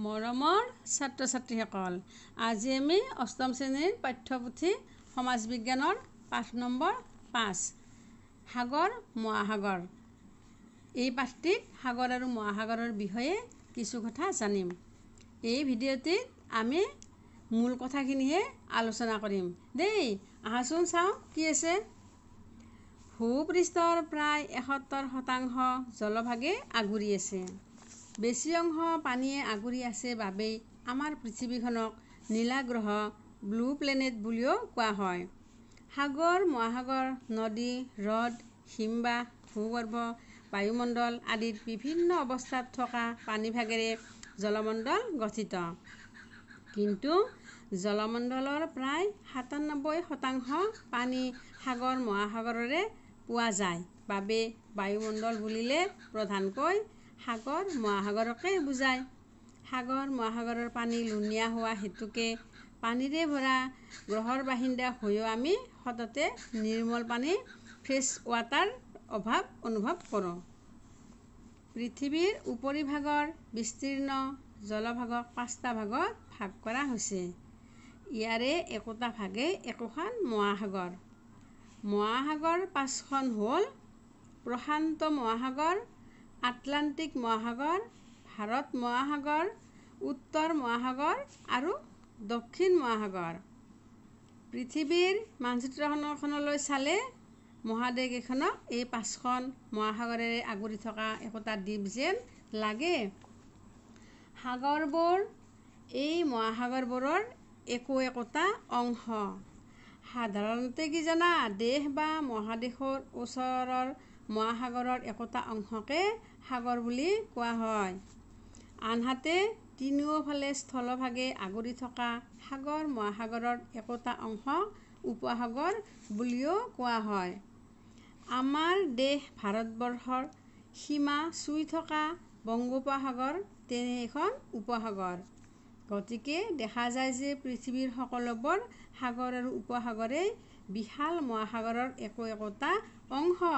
মৰমৰ ছাত্ৰ ছাত্ৰীসকল আজি আমি অষ্টম শ্ৰেণীৰ পাঠ্যপুথি সমাজ বিজ্ঞানৰ পাঠ নম্বৰ পাঁচ সাগৰ মহাসাগৰ এই পাঠটিত সাগৰ আৰু মহাসাগৰৰ বিষয়ে কিছু কথা জানিম এই ভিডিঅ'টিত আমি মূল কথাখিনিহে আলোচনা কৰিম দেই আহাচোন চাওঁ কি আছে ভূপৃষ্ঠৰ প্ৰায় এসত্তৰ শতাংশ জলভাগে আগুৰি আছে বেছি অংশ পানীয়ে আগুৰি আছে বাবেই আমাৰ পৃথিৱীখনক নীলা গ্ৰহ ব্লু প্লেনেট বুলিও কোৱা হয় সাগৰ মহাসাগৰ নদী হ্ৰদ হিমবাহ ভূগৰ্ভ বায়ুমণ্ডল আদিৰ বিভিন্ন অৱস্থাত থকা পানীভাগেৰে জলমণ্ডল গঠিত কিন্তু জলমণ্ডলৰ প্ৰায় সাতান্নব্বৈ শতাংশ পানী সাগৰ মহাসাগৰৰে পোৱা যায় বাবে বায়ুমণ্ডল বুলিলে প্ৰধানকৈ সাগৰ মহাসাগৰকে বুজায় সাগৰ মহাসাগৰৰ পানী লুণীয়া হোৱা হেতুকে পানীৰে ভৰা গ্ৰহৰ বাসিন্দা হৈও আমি সততে নিৰ্মল পানী ফ্ৰেছ ৱাটাৰ অভাৱ অনুভৱ কৰোঁ পৃথিৱীৰ উপৰিভাগৰ বিস্তীৰ্ণ জলভাগক পাঁচটা ভাগত ভাগ কৰা হৈছে ইয়াৰে একোটা ভাগেই একোখন মহাসাগৰ মহাসাগৰ পাঁচখন হ'ল প্ৰশান্ত মহাসাগৰ আটলাণ্টিক মহাসাগৰ ভাৰত মহাসাগৰ উত্তৰ মহাসাগৰ আৰু দক্ষিণ মহাসাগৰ পৃথিৱীৰ মানচিত্ৰখনখনলৈ চালে মহাদেশ এই পাঁচখন মহাসাগৰেৰে আগুৰি থকা একোটা দ্বীপ যেন লাগে সাগৰবোৰ এই মহাসাগৰবোৰৰ একো একোটা অংশ সাধাৰণতে কি জনা দেশ বা মহাদেশৰ ওচৰৰ মহাসাগৰৰ একোটা অংশকে সাগৰ বুলি কোৱা হয় আনহাতে তিনিওফালে স্থলভাগে আগুৰি থকা সাগৰ মহাসাগৰৰ একোটা অংশ উপসাগৰ বুলিও কোৱা হয় আমাৰ দেশ ভাৰতবৰ্ষৰ সীমা চুই থকা বংগোপসাগৰ তেনে এখন উপসাগৰ গতিকে দেখা যায় যে পৃথিৱীৰ সকলোবোৰ সাগৰ আৰু উপসাগৰেই বিশাল মহাসাগৰৰ একো একোটা অংশ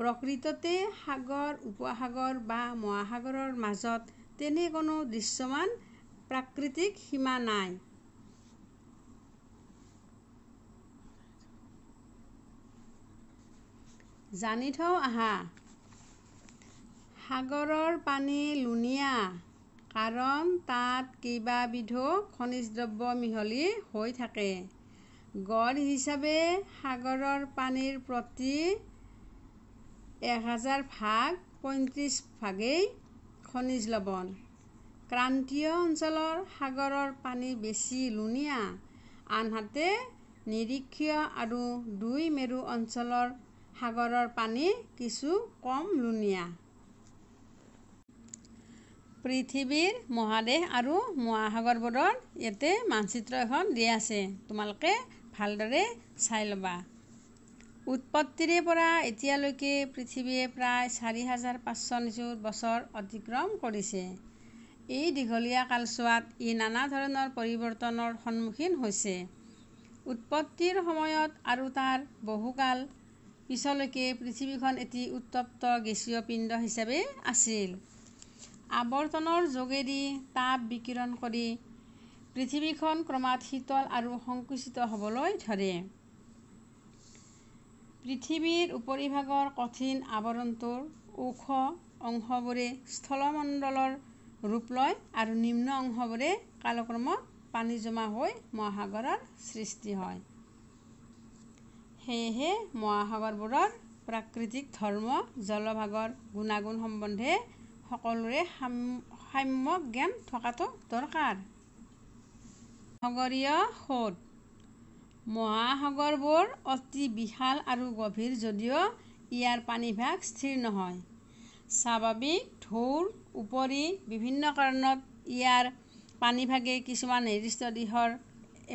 প্ৰকৃততে সাগৰ উপসাগৰ বা মহাসাগৰৰ মাজত তেনে কোনো দৃশ্যমান প্ৰাকৃতিক সীমা নাই জানি থওঁ আহা সাগৰৰ পানী লুণীয়া কাৰণ তাত কেইবাবিধো খনিজ দ্ৰব্য মিহলি হৈ থাকে গড় হিচাপে সাগৰৰ পানীৰ প্ৰতি এক হাজাৰ ভাগ পঁয়ত্ৰিছ ভাগেই খনিজ লৱণ ক্ৰান্তীয় অঞ্চলৰ সাগৰৰ পানী বেছি লুনীয়া আনহাতে নিৰীক্ষীয় আৰু দুই মেৰু অঞ্চলৰ সাগৰৰ পানী কিছু কম লুনীয়া পৃথিৱীৰ মহাদেশ আৰু মহাসাগৰবোৰৰ ইয়াতে মানচিত্ৰ এখন দিয়া আছে তোমালোকে ভালদৰে চাই ল'বা উৎপত্তিৰে পৰা এতিয়ালৈকে পৃথিৱীয়ে প্ৰায় চাৰি হাজাৰ পাঁচশ নিযুত বছৰ অতিক্ৰম কৰিছে এই দীঘলীয়া কালচোৱাত ই নানা ধৰণৰ পৰিৱৰ্তনৰ সন্মুখীন হৈছে উৎপত্তিৰ সময়ত আৰু তাৰ বহুকাল পিছলৈকে পৃথিৱীখন এটি উত্তপ্ত গেছীয় পিণ্ড হিচাপে আছিল আৱৰ্তনৰ যোগেদি তাপ বিকিৰণ কৰি পৃথিৱীখন ক্ৰমাৎ শীতল আৰু সংকুচিত হ'বলৈ ধৰে পৃথিৱীৰ উপৰিভাগৰ কঠিন আৱৰণটোৰ ওখ অংশবোৰে স্থলমণ্ডলৰ ৰূপ লয় আৰু নিম্ন অংশবোৰে কালক্ৰমত পানী জমা হৈ মহাসাগৰৰ সৃষ্টি হয় সেয়েহে মহাসাগৰবোৰৰ প্ৰাকৃতিক ধৰ্ম জলভাগৰ গুণাগুণ সম্বন্ধে সকলোৰে সাম সাম্যক জ্ঞান থকাটো দৰকাৰ সাগৰীয় সোঁত মহাসাগৰবোৰ অতি বিশাল আৰু গভীৰ যদিও ইয়াৰ পানীভাগ স্থিৰ নহয় স্বাভাৱিক ঢৌৰ উপৰি বিভিন্ন কাৰণত ইয়াৰ পানীভাগে কিছুমান নিৰ্দিষ্ট দিশৰ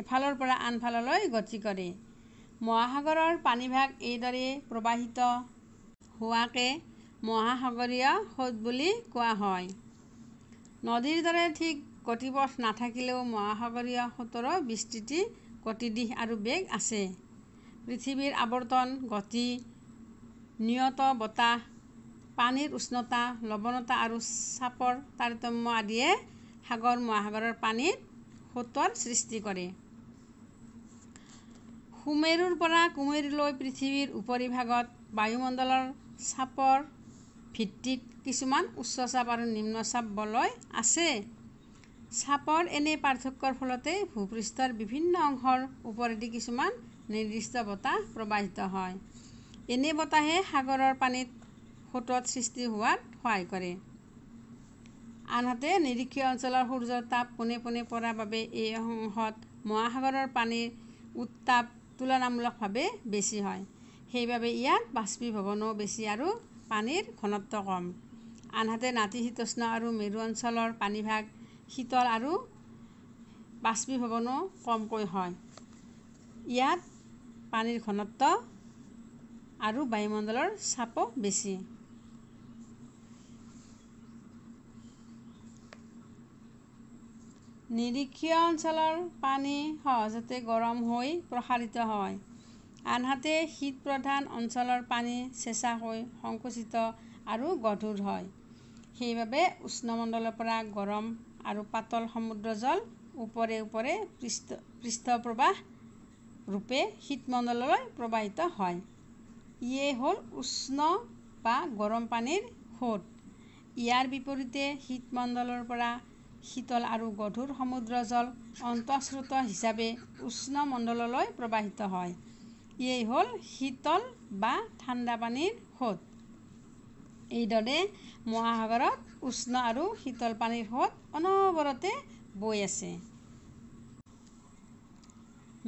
এফালৰ পৰা আনফাললৈ গতি কৰে মহাসাগৰৰ পানীভাগ এইদৰে প্ৰবাহিত হোৱাকে মহাসাগৰীয় সোঁত বুলি কোৱা হয় নদীৰ দৰে ঠিক গতিপথ নাথাকিলেও মহাসাগৰীয় সোঁতৰো বিস্তৃতি গতিদিশ আৰু বেগ আছে পৃথিৱীৰ আৱৰ্তন গতি নিয়ত বতাহ পানীৰ উষ্ণতা লৱণতা আৰু চাপৰ তাৰতম্য আদিয়ে সাগৰ মহাসাগৰৰ পানীত সোঁতৰ সৃষ্টি কৰে কুমেৰুৰ পৰা কুমেৰুলৈ পৃথিৱীৰ উপৰিভাগত বায়ুমণ্ডলৰ চাপৰ ভিত্তিত কিছুমান উচ্চ চাপ আৰু নিম্নচাপ বলয় আছে চাপৰ এনে পাৰ্থক্যৰ ফলতে ভূপৃষ্ঠৰ বিভিন্ন অংশৰ ওপৰেদি কিছুমান নিৰ্দিষ্ট বতাহ প্ৰবাহিত হয় এনে বতাহে সাগৰৰ পানীত সোঁতত সৃষ্টি হোৱাত সহায় কৰে আনহাতে নিৰীক্ষ অঞ্চলৰ সূৰ্যৰ তাপ পোনে পোনে পৰাৰ বাবে এই অংশত মহাসাগৰৰ পানীৰ উত্তাপ তুলনামূলকভাৱে বেছি হয় সেইবাবে ইয়াত বাষ্পী ভৱনো বেছি আৰু পানীৰ ঘনত্ব কম আনহাতে নাতিশীতোষ্ণ আৰু মেৰু অঞ্চলৰ পানীভাগ শীতল আৰু বাষ্পীভৱনো কমকৈ হয় ইয়াত পানীৰ ঘনত্ব আৰু বায়ুমণ্ডলৰ চাপো বেছি নিৰীক্ষীয় অঞ্চলৰ পানী সহজতে গৰম হৈ প্ৰসাৰিত হয় আনহাতে শীত প্ৰধান অঞ্চলৰ পানী চেঁচা হৈ সংকুচিত আৰু গধুৰ হয় সেইবাবে উষ্ণমণ্ডলৰ পৰা গৰম আৰু পাতল সমুদ্ৰ জল ওপৰে ওপৰে পৃষ্ঠ পৃষ্ঠপ্ৰবাহ ৰূপে শীতমণ্ডললৈ প্ৰবাহিত হয় ইয়ে হ'ল উষ্ণ বা গৰম পানীৰ সোঁত ইয়াৰ বিপৰীতে শীতমণ্ডলৰ পৰা শীতল আৰু গধুৰ সমুদ্ৰ জল অন্তঃস্ৰোত হিচাপে উষ্ণ মণ্ডললৈ প্ৰবাহিত হয় ইয়েই হ'ল শীতল বা ঠাণ্ডা পানীৰ সোঁত এইদৰে মহাসাগৰত উষ্ণ আৰু শীতল পানীৰ সোঁত অনবৰতে বৈ আছে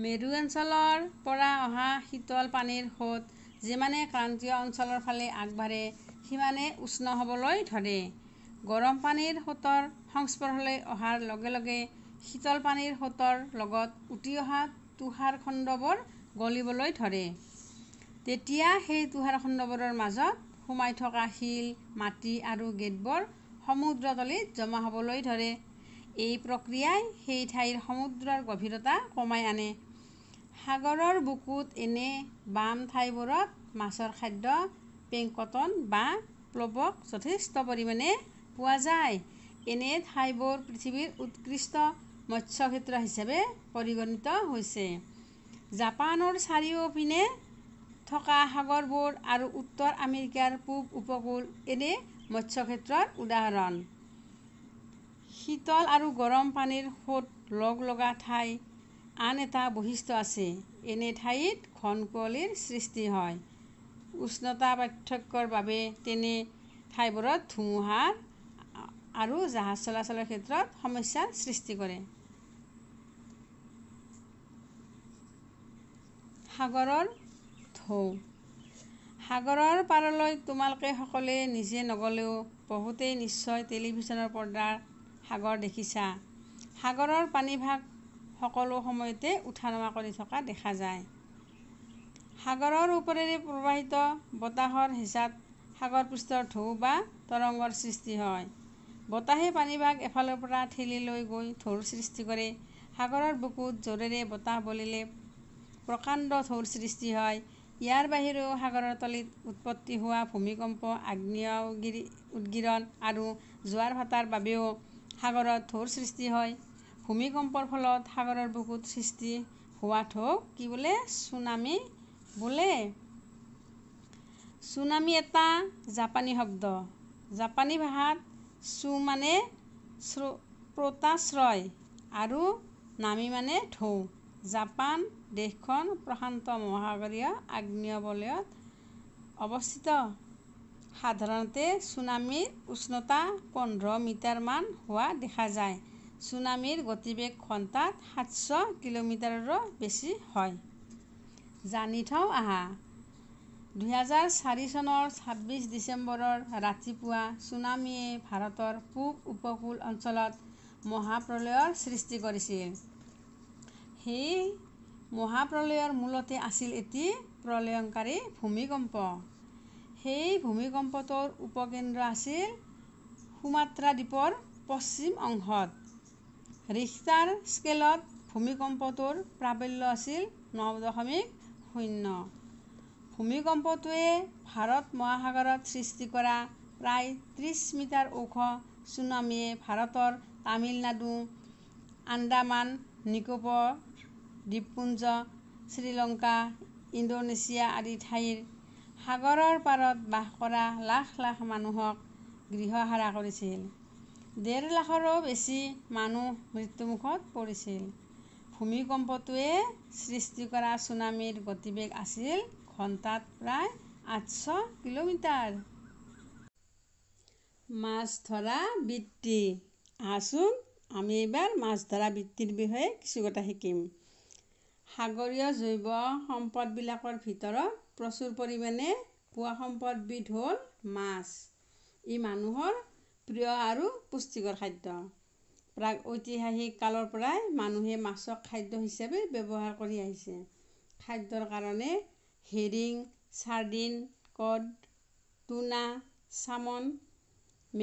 মেৰু অঞ্চলৰ পৰা অহা শীতল পানীৰ সোঁত যিমানে ক্ৰান্তীয় অঞ্চলৰ ফালে আগবাঢ়ে সিমানে উষ্ণ হ'বলৈ ধৰে গৰম পানীৰ সোঁতৰ সংস্পৰ্শলৈ অহাৰ লগে লগে শীতল পানীৰ সোঁতৰ লগত উটি অহা তুষাৰ খণ্ডবোৰ গলিবলৈ ধৰে তেতিয়া সেই খণ্ডবোৰৰ মাজত সোমাই থকা শিল মাটি আৰু গেটবোৰ সমুদ্ৰতলিত জমা হ'বলৈ ধৰে এই প্ৰক্ৰিয়াই সেই ঠাইৰ সমুদ্ৰৰ গভীৰতা কমাই আনে সাগৰৰ বুকুত এনে বাম ঠাইবোৰত মাছৰ খাদ্য পেংকটন বা প্লৱক যথেষ্ট পৰিমাণে পোৱা যায় এনে ঠাইবোৰ পৃথিৱীৰ উৎকৃষ্ট মৎস্যক্ষেত্ৰ হিচাপে পৰিগণিত হৈছে জাপানৰ চাৰিওপিনে থকা সাগৰবোৰ আৰু উত্তৰ আমেৰিকাৰ পূব উপকূল এনে মৎস্যক্ষেত্ৰৰ উদাহৰণ শীতল আৰু গৰম পানীৰ সোঁত লগ লগা ঠাই আন এটা বৈশিষ্ট্য আছে এনে ঠাইত ঘনকুঁৱলীৰ সৃষ্টি হয় উষ্ণতা পাৰ্থক্যৰ বাবে তেনে ঠাইবোৰত ধুমুহাৰ আৰু জাহাজ চলাচলৰ ক্ষেত্ৰত সমস্যাৰ সৃষ্টি কৰে সাগৰৰ হওঁ সাগৰৰ পাৰলৈ তোমালোকে সকলোৱে নিজে নগ'লেও বহুতেই নিশ্চয় টেলিভিশ্যনৰ পৰ্দাৰ সাগৰ দেখিছা সাগৰৰ পানীভাগ সকলো সময়তে উঠা নমা কৰি থকা দেখা যায় সাগৰৰ ওপৰেৰে প্ৰবাহিত বতাহৰ হিচাপ সাগৰ পৃষ্ঠৰ ঢৌ বা তৰংগৰ সৃষ্টি হয় বতাহে পানীভাগ এফালৰ পৰা ঠেলিলৈ গৈ ঢৌৰ সৃষ্টি কৰে সাগৰৰ বুকুত জোৰেৰে বতাহ বলিলে প্ৰকাণ্ড ঢৌৰ সৃষ্টি হয় ইয়াৰ বাহিৰেও সাগৰৰ তলিত উৎপত্তি হোৱা ভূমিকম্প আগ্নেয় উদগীৰণ আৰু জোৱাৰ ভাটাৰ বাবেও সাগৰত ঢৌৰ সৃষ্টি হয় ভূমিকম্পৰ ফলত সাগৰৰ বুকুত সৃষ্টি হোৱা ঢৌ কি বোলে চুনামি বোলে চুনামি এটা জাপানী শব্দ জাপানী ভাষাত চু মানে প্ৰতাশ্ৰয় আৰু নামি মানে ঢৌ জাপান দেশখন প্ৰশান্ত মহাগৰীয় আগ্নেয়বলয়ত অৱস্থিত সাধাৰণতে চুনামীৰ উষ্ণতা পোন্ধৰ মিটাৰমান হোৱা দেখা যায় চুনামীৰ গতিবেগ ঘণ্টাত সাতশ কিলোমিটাৰৰো বেছি হয় জানি থওঁ আহা দুহেজাৰ চাৰি চনৰ ছাব্বিছ ডিচেম্বৰৰ ৰাতিপুৱা চুনামীয়ে ভাৰতৰ পূব উপকূল অঞ্চলত মহাপ্ৰলয়ৰ সৃষ্টি কৰিছিল সেই মহাপ্ৰলয়ৰ মূলতে আছিল এটি প্ৰলয়ংকাৰী ভূমিকম্প সেই ভূমিকম্পটোৰ উপকেন্দ্ৰ আছিল সুমাত্ৰা দ্বীপৰ পশ্চিম অংশত ৰিক্সাৰ স্কেলত ভূমিকম্পটোৰ প্ৰাবল্য আছিল ন দশমিক শূন্য ভূমিকম্পটোৱে ভাৰত মহাসাগৰত সৃষ্টি কৰা প্ৰায় ত্ৰিছ মিটাৰ ওখ চুনামীয়ে ভাৰতৰ তামিলনাডু আন্দামান নিকোবৰ দ্বীপপুঞ্জ শ্ৰীলংকা ইণ্ডোনেছিয়া আদি ঠাইৰ সাগৰৰ পাৰত বাস কৰা লাখ লাখ মানুহক গৃহহাৰা কৰিছিল ডেৰ লাখৰো বেছি মানুহ মৃত্যুমুখত পৰিছিল ভূমিকম্পটোৱে সৃষ্টি কৰা চুনামিৰ গতিবেগ আছিল ঘণ্টাত প্ৰায় আঠশ কিলোমিটাৰ মাছ ধৰা বৃত্তি আহচোন আমি এইবাৰ মাছ ধৰা বৃত্তিৰ বিষয়ে কিছু কথা শিকিম সাগৰীয় জৈৱ সম্পদবিলাকৰ ভিতৰত প্ৰচুৰ পৰিমাণে পোৱা সম্পদবিধ হ'ল মাছ ই মানুহৰ প্ৰিয় আৰু পুষ্টিকৰ খাদ্য প্ৰাগ ঐতিহাসিক কালৰ পৰাই মানুহে মাছক খাদ্য হিচাপে ব্যৱহাৰ কৰি আহিছে খাদ্যৰ কাৰণে herring sardine cod tuna salmon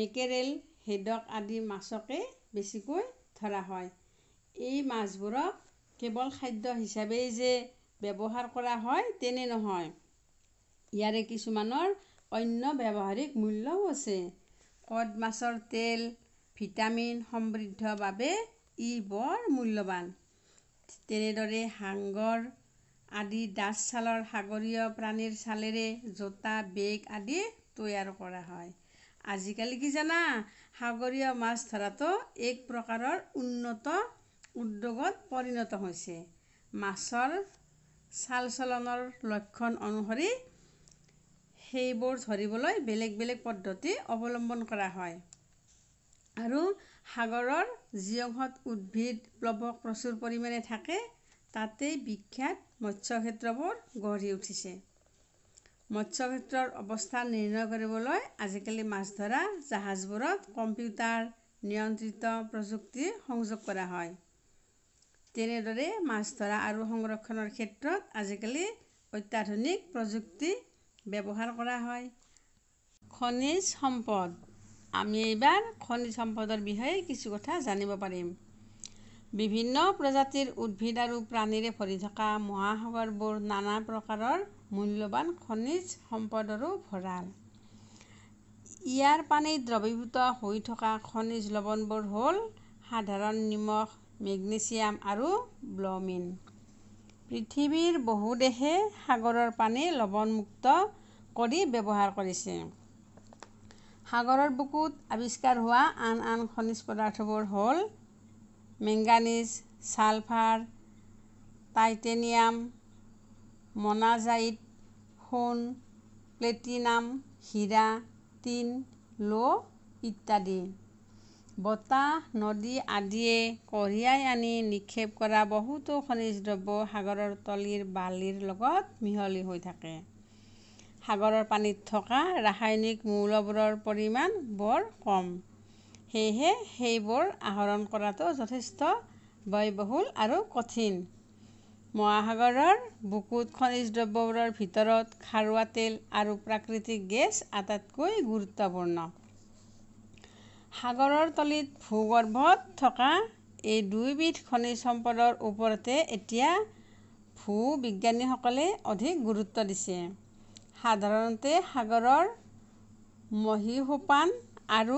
mackerel haddock আদি মাছকে বেছিকৈ ধৰা হয় এই মাছবোৰক কেৱল খাদ্য হিচাপেই যে ব্যৱহাৰ কৰা হয় তেনে নহয় ইয়াৰে কিছুমানৰ অন্য ব্যৱহাৰিক মূল্যও আছে কদ মাছৰ তেল ভিটামিন সমৃদ্ধ বাবে ই বৰ মূল্যৱান তেনেদৰে হাংগৰ আদি ডাঠ ছালৰ সাগৰীয় প্ৰাণীৰ ছালেৰে জোতা বেগ আদি তৈয়াৰ কৰা হয় আজিকালি কি জানা সাগৰীয় মাছ ধৰাটো এক প্ৰকাৰৰ উন্নত উদ্যোগত পৰিণত হৈছে মাছৰ চালচলনৰ লক্ষণ অনুসৰি সেইবোৰ ধৰিবলৈ বেলেগ বেলেগ পদ্ধতি অৱলম্বন কৰা হয় আৰু সাগৰৰ যি অংশত উদ্ভিদ প্লৱক প্ৰচুৰ পৰিমাণে থাকে তাতেই বিখ্যাত মৎস্যক্ষেত্ৰবোৰ গঢ়ি উঠিছে মৎস্যক্ষেত্ৰৰ অৱস্থা নিৰ্ণয় কৰিবলৈ আজিকালি মাছ ধৰা জাহাজবোৰত কম্পিউটাৰ নিয়ন্ত্ৰিত প্ৰযুক্তি সংযোগ কৰা হয় তেনেদৰে মাছ ধৰা আৰু সংৰক্ষণৰ ক্ষেত্ৰত আজিকালি অত্যাধুনিক প্ৰযুক্তি ব্যৱহাৰ কৰা হয় খনিজ সম্পদ আমি এইবাৰ খনিজ সম্পদৰ বিষয়ে কিছু কথা জানিব পাৰিম বিভিন্ন প্ৰজাতিৰ উদ্ভিদ আৰু প্ৰাণীৰে ভৰি থকা মহাসাগৰবোৰ নানা প্ৰকাৰৰ মূল্যৱান খনিজ সম্পদৰো ভঁৰাল ইয়াৰ পানীত দ্ৰৱীভূত হৈ থকা খনিজ লৱণবোৰ হ'ল সাধাৰণ নিমখ মেগনেচিয়াম আৰু ব্লমিন পৃথিৱীৰ বহু দেশে সাগৰৰ পানী লৱণমুক্ত কৰি ব্যৱহাৰ কৰিছে সাগৰৰ বুকুত আৱিষ্কাৰ হোৱা আন আন খনিজ পদাৰ্থবোৰ হ'ল মেংগানিজ ছালফাৰ টাইটেনিয়াম মনাজাইট সোণ প্লেটিনাম হীৰা টিন ল' ইত্যাদি বতাহ নদী আদিয়ে কঢ়িয়াই আনি নিক্ষেপ কৰা বহুতো খনিজ দ্ৰব্য সাগৰৰ তলিৰ বালিৰ লগত মিহলি হৈ থাকে সাগৰৰ পানীত থকা ৰাসায়নিক মৌলবোৰৰ পৰিমাণ বৰ কম সেয়েহে সেইবোৰ আহৰণ কৰাটো যথেষ্ট ব্যয়বহুল আৰু কঠিন মহাসাগৰৰ বুকুত খনিজ দ্ৰব্যবোৰৰ ভিতৰত খাৰুৱা তেল আৰু প্ৰাকৃতিক গেছ আটাইতকৈ গুৰুত্বপূৰ্ণ সাগৰৰ তলিত ভূগৰ্ভত থকা এই দুয়োবিধ খনিজ সম্পদৰ ওপৰতে এতিয়া ভূ বিজ্ঞানীসকলে অধিক গুৰুত্ব দিছে সাধাৰণতে সাগৰৰ মহীসোপান আৰু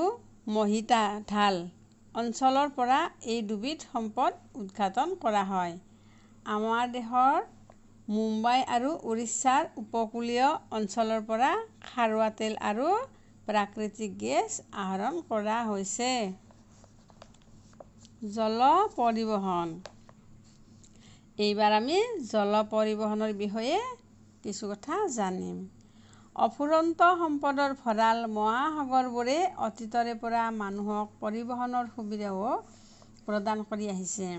মহিতা ঢাল অঞ্চলৰ পৰা এই দুবিধ সম্পদ উদঘাটন কৰা হয় আমাৰ দেশৰ মুম্বাই আৰু উৰিষ্যাৰ উপকূলীয় অঞ্চলৰ পৰা খাৰুৱা তেল আৰু প্ৰাকৃতিক গেছ আহৰণ কৰা হৈছে জল পৰিবহণ এইবাৰ আমি জল পৰিবহণৰ বিষয়ে কিছু কথা জানিম অফুৰন্ত সম্পদৰ ভঁৰাল মহাসাগৰবোৰে অতীতৰে পৰা মানুহক পৰিবহণৰ সুবিধাও প্ৰদান কৰি আহিছে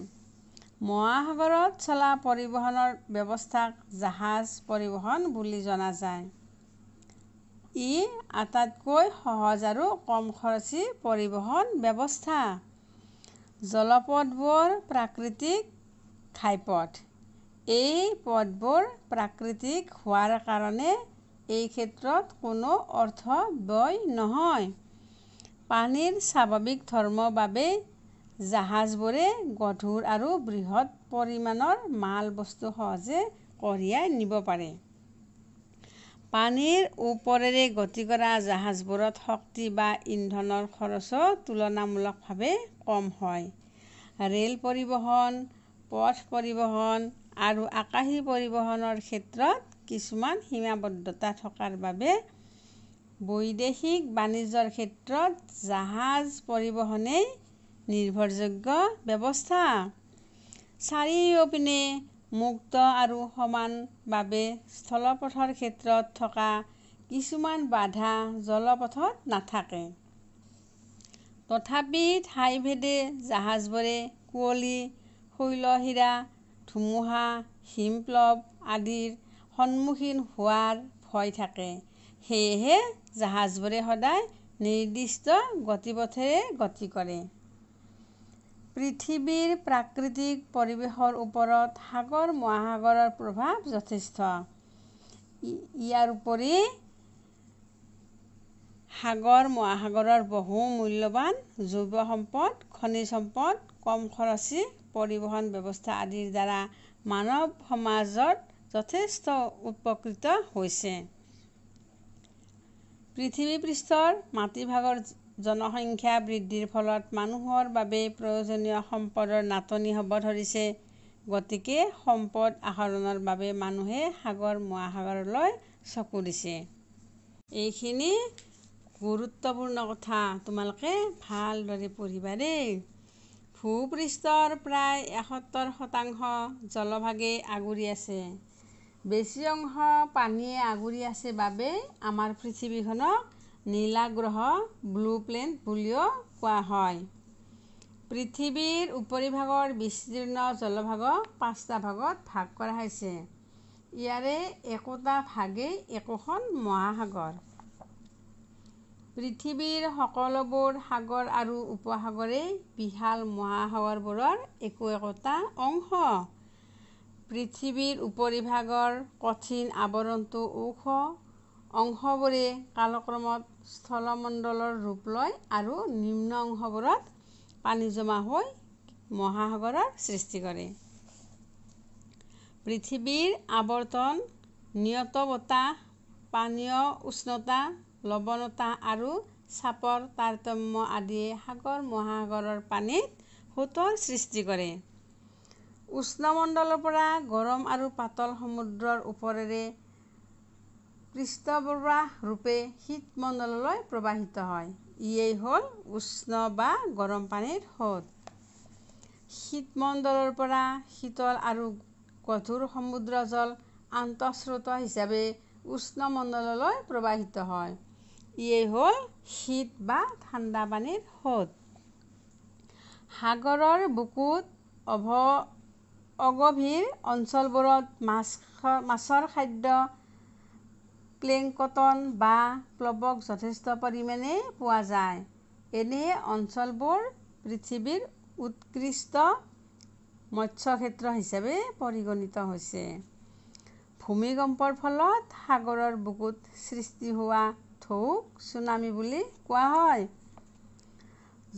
মহাসাগৰত চলা পৰিবহণৰ ব্যৱস্থাক জাহাজ পৰিবহণ বুলি জনা যায় ই আটাইতকৈ সহজ আৰু কম খৰচী পৰিবহণ ব্যৱস্থা জলপথবোৰ প্ৰাকৃতিক ঘাইপথ এই পথবোৰ প্ৰাকৃতিক হোৱাৰ কাৰণে এই ক্ষেত্ৰত কোনো অৰ্থ ব্যয় নহয় পানীৰ স্বাভাৱিক ধৰ্মৰ বাবেই জাহাজবোৰে গধুৰ আৰু বৃহৎ পৰিমাণৰ মাল বস্তু সহজে কঢ়িয়াই নিব পাৰে পানীৰ ওপৰেৰে গতি কৰা জাহাজবোৰত শক্তি বা ইন্ধনৰ খৰচো তুলনামূলকভাৱে কম হয় ৰে'ল পৰিবহণ পথ পৰিবহণ আৰু আকাশী পৰিবহণৰ ক্ষেত্ৰত কিছুমান সীমাবদ্ধতা থকাৰ বাবে বৈদেশিক বাণিজ্যৰ ক্ষেত্ৰত জাহাজ পৰিবহণেই নিৰ্ভৰযোগ্য ব্যৱস্থা চাৰিওপিনে মুক্ত আৰু সমান বাবে স্থলপথৰ ক্ষেত্ৰত থকা কিছুমান বাধা জলপথত নাথাকে তথাপি ঠাইভেদে জাহাজবোৰে কুঁৱলী শৈলহীৰা ধুমুহা হিমপ্লৱ আদিৰ সন্মুখীন হোৱাৰ ভয় থাকে সেয়েহে জাহাজবোৰে সদায় নিৰ্দিষ্ট গতিপথেৰে গতি কৰে পৃথিৱীৰ প্ৰাকৃতিক পৰিৱেশৰ ওপৰত সাগৰ মহাসাগৰৰ প্ৰভাৱ যথেষ্ট ইয়াৰ উপৰি সাগৰ মহাসাগৰৰ বহু মূল্যৱান জৈৱ সম্পদ খনিজ সম্পদ কম খৰচী পৰিবহণ ব্যৱস্থা আদিৰ দ্বাৰা মানৱ সমাজত যথেষ্ট উপকৃত হৈছে পৃথিৱী পৃষ্ঠৰ মাটিভাগৰ জনসংখ্যা বৃদ্ধিৰ ফলত মানুহৰ বাবে প্ৰয়োজনীয় সম্পদৰ নাটনি হ'ব ধৰিছে গতিকে সম্পদ আহৰণৰ বাবে মানুহে সাগৰ মহাসাগৰলৈ চকু দিছে এইখিনি গুৰুত্বপূৰ্ণ কথা তোমালোকে ভালদৰে পঢ়িবা দেই ভূপৃষ্ঠৰ প্ৰায় এসত্তৰ শতাংশ জলভাগেই আগুৰি আছে বেছি অংশ পানীয়ে আগুৰি আছে বাবেই আমাৰ পৃথিৱীখনক নীলাগ্ৰহ ব্লু প্লেন বুলিও কোৱা হয় পৃথিৱীৰ উপৰিভাগৰ বিস্তীৰ্ণ জলভাগক পাঁচটা ভাগত ভাগ কৰা হৈছে ইয়াৰে একোটা ভাগেই একোখন মহাসাগৰ পৃথিৱীৰ সকলোবোৰ সাগৰ আৰু উপসাগৰেই বিশাল মহাসাগৰবোৰৰ একো একোটা অংশ পৃথিৱীৰ উপৰিভাগৰ কঠিন আৱৰণটো ওখ অংশবোৰে কালক্ৰমত স্থলমণ্ডলৰ ৰূপ লয় আৰু নিম্ন অংশবোৰত পানী জমা হৈ মহাসাগৰৰ সৃষ্টি কৰে পৃথিৱীৰ আৱৰ্তন নিয়ত বতাহ পানীয় উষ্ণতা লৱণতা আৰু চাপৰ তাৰতম্য আদিয়ে সাগৰ মহাসাগৰৰ পানীত সোঁতৰ সৃষ্টি কৰে উষ্ণমণ্ডলৰ পৰা গৰম আৰু পাতল সমুদ্ৰৰ ওপৰেৰে পৃষ্ঠপ্ৰবাহ ৰূপে শীতমণ্ডললৈ প্ৰবাহিত হয় ইয়েই হ'ল উষ্ণ বা গৰম পানীৰ সোঁত শীতমণ্ডলৰ পৰা শীতল আৰু গধুৰ সমুদ্ৰ জল আন্তঃস্ৰোত হিচাপে উষ্ণমণ্ডললৈ প্ৰবাহিত হয় ইয়েই হ'ল শীত বা ঠাণ্ডা পানীৰ সোঁত সাগৰৰ বুকুত অভ অগভীৰ অঞ্চলবোৰত মাছ মাছৰ খাদ্য প্লেংকটন বা প্লৱক যথেষ্ট পৰিমাণে পোৱা যায় এনে অঞ্চলবোৰ পৃথিৱীৰ উৎকৃষ্ট মৎস্যক্ষেত্ৰ হিচাপে পৰিগণিত হৈছে ভূমিকম্পৰ ফলত সাগৰৰ বুকুত সৃষ্টি হোৱা ঢৌক চুনামি বুলি কোৱা হয়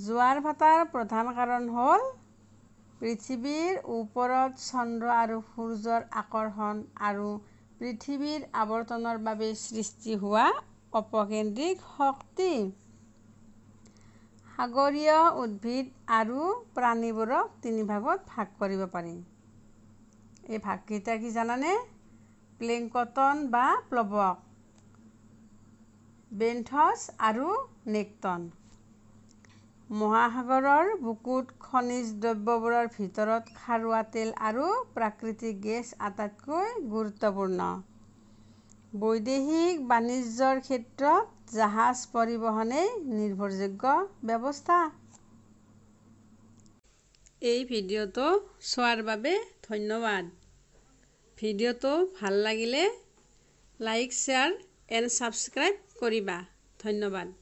জোৱাৰ ভাটাৰ প্ৰধান কাৰণ হ'ল পৃথিৱীৰ ওপৰত চন্দ্ৰ আৰু সূৰ্যৰ আকৰ্ষণ আৰু পৃথিৱীৰ আৱৰ্তনৰ বাবে সৃষ্টি হোৱা অপকেন্দ্ৰিক শক্তি সাগৰীয় উদ্ভিদ আৰু প্ৰাণীবোৰক তিনি ভাগত ভাগ কৰিব পাৰি এই ভাগকেইটা কি জানানে প্লেংকটন বা প্লৱক বেণ্ঠছ আৰু নেকটন মহাসাগৰৰ বুকুত খনিজ দ্ৰব্যবোৰৰ ভিতৰত খাৰুৱা তেল আৰু প্ৰাকৃতিক গেছ আটাইতকৈ গুৰুত্বপূৰ্ণ বৈদেশিক বাণিজ্যৰ ক্ষেত্ৰত জাহাজ পৰিবহণেই নিৰ্ভৰযোগ্য ব্যৱস্থা এই ভিডিঅ'টো চোৱাৰ বাবে ধন্যবাদ ভিডিঅ'টো ভাল লাগিলে লাইক শ্বেয়াৰ এণ্ড ছাবস্ক্ৰাইব কৰিবা ধন্যবাদ